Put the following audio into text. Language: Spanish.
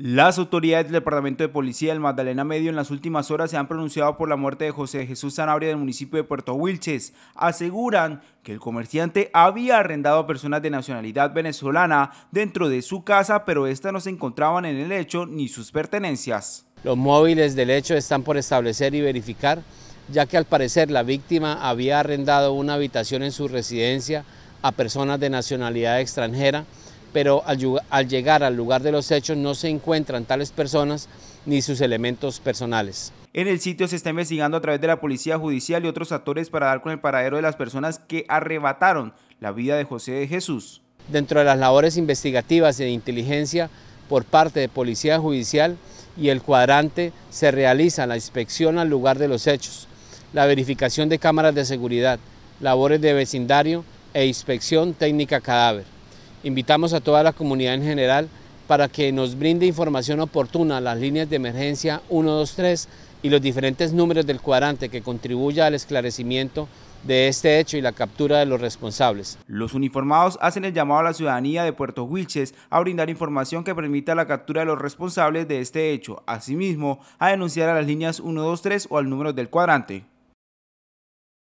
Las autoridades del Departamento de Policía del Magdalena Medio en las últimas horas se han pronunciado por la muerte de José Jesús Sanabria del municipio de Puerto Wilches. Aseguran que el comerciante había arrendado a personas de nacionalidad venezolana dentro de su casa, pero éstas no se encontraban en el hecho ni sus pertenencias. Los móviles del hecho están por establecer y verificar, ya que al parecer la víctima había arrendado una habitación en su residencia a personas de nacionalidad extranjera pero al, llegar al lugar de los hechos no se encuentran tales personas ni sus elementos personales. En el sitio se está investigando a través de la policía judicial y otros actores para dar con el paradero de las personas que arrebataron la vida de José de Jesús. Dentro de las labores investigativas e de inteligencia por parte de policía judicial y el cuadrante se realiza la inspección al lugar de los hechos, la verificación de cámaras de seguridad, labores de vecindario e inspección técnica cadáver. Invitamos a toda la comunidad en general para que nos brinde información oportuna a las líneas de emergencia 123 y los diferentes números del cuadrante que contribuya al esclarecimiento de este hecho y la captura de los responsables. Los uniformados hacen el llamado a la ciudadanía de Puerto Wilches a brindar información que permita la captura de los responsables de este hecho, asimismo a denunciar a las líneas 123 o al número del cuadrante.